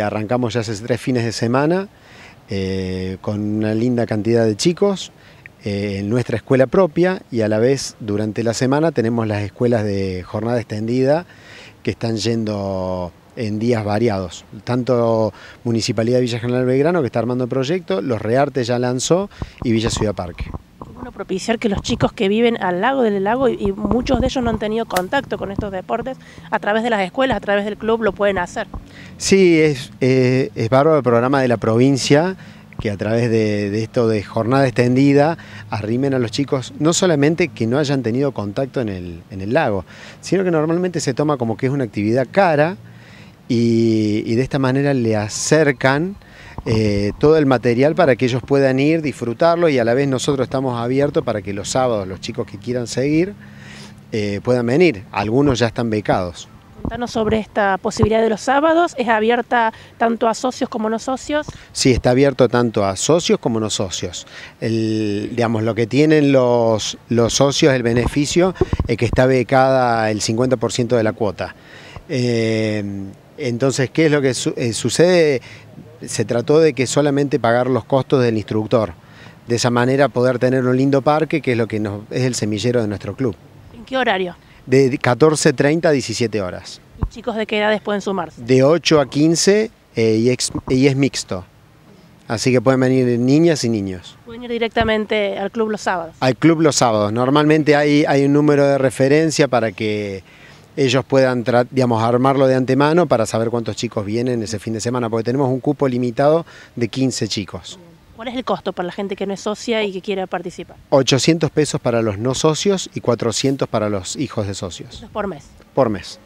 arrancamos ya hace tres fines de semana eh, con una linda cantidad de chicos eh, en nuestra escuela propia y a la vez durante la semana tenemos las escuelas de jornada extendida que están yendo en días variados. Tanto Municipalidad de Villa General Belgrano, que está armando el proyecto, Los Reartes ya lanzó y Villa Ciudad Parque propiciar que los chicos que viven al lago del lago, y, muchos de ellos no han tenido contacto con estos deportes, a través de las escuelas, a través del club, lo pueden hacer. Sí, es, eh, es bárbaro el programa de la provincia que a través de, esto de jornada extendida arrimen a los chicos, no solamente que no hayan tenido contacto en el, lago, sino que normalmente se toma como que es una actividad cara y de esta manera le acercan eh, todo el material para que ellos puedan ir, disfrutarlo y a la vez nosotros estamos abiertos para que los sábados los chicos que quieran seguir eh, puedan venir. Algunos ya están becados. Contanos sobre esta posibilidad de los sábados. ¿Es abierta tanto a socios como no socios? Sí, está abierto tanto a socios como no socios. digamos, lo que tienen los, los socios, el beneficio, es que está becada el 50% de la cuota. Eh, entonces, ¿qué es lo que sucede? se trató de que solamente pagar los costos del instructor. De esa manera poder tener un lindo parque, que es lo que es el semillero de nuestro club. ¿En qué horario? De 14.30 a 17 horas. ¿Y chicos de qué edades pueden sumarse? De 8 a 15 eh, y, es mixto. Así que pueden venir niñas y niños. Pueden ir directamente al club los sábados. Al club los sábados. Normalmente hay un número de referencia para que ellos puedan, digamos, armarlo de antemano para saber cuántos chicos vienen ese fin de semana, porque tenemos un cupo limitado de 15 chicos. ¿Cuál es el costo para la gente que no es socia y que quiera participar? 800 pesos para los no socios y 400 para los hijos de socios. Por mes. Por mes.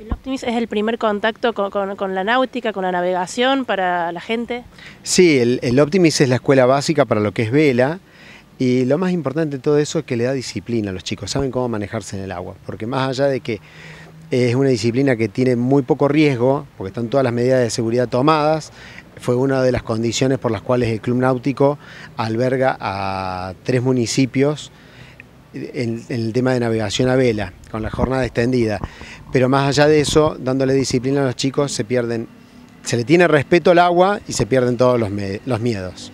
¿El Optimis es el primer contacto con, la náutica, con la navegación para la gente? Sí, el, el Optimis es la escuela básica para lo que es vela. Y lo más importante de todo eso es que le da disciplina a los chicos, saben cómo manejarse en el agua, porque más allá de que es una disciplina que tiene muy poco riesgo, porque están todas las medidas de seguridad tomadas, fue una de las condiciones por las cuales el Club Náutico alberga a tres municipios en, el tema de navegación a vela, con la jornada extendida. Pero más allá de eso, dándole disciplina a los chicos, se pierden, se le tiene respeto al agua y se pierden todos los miedos.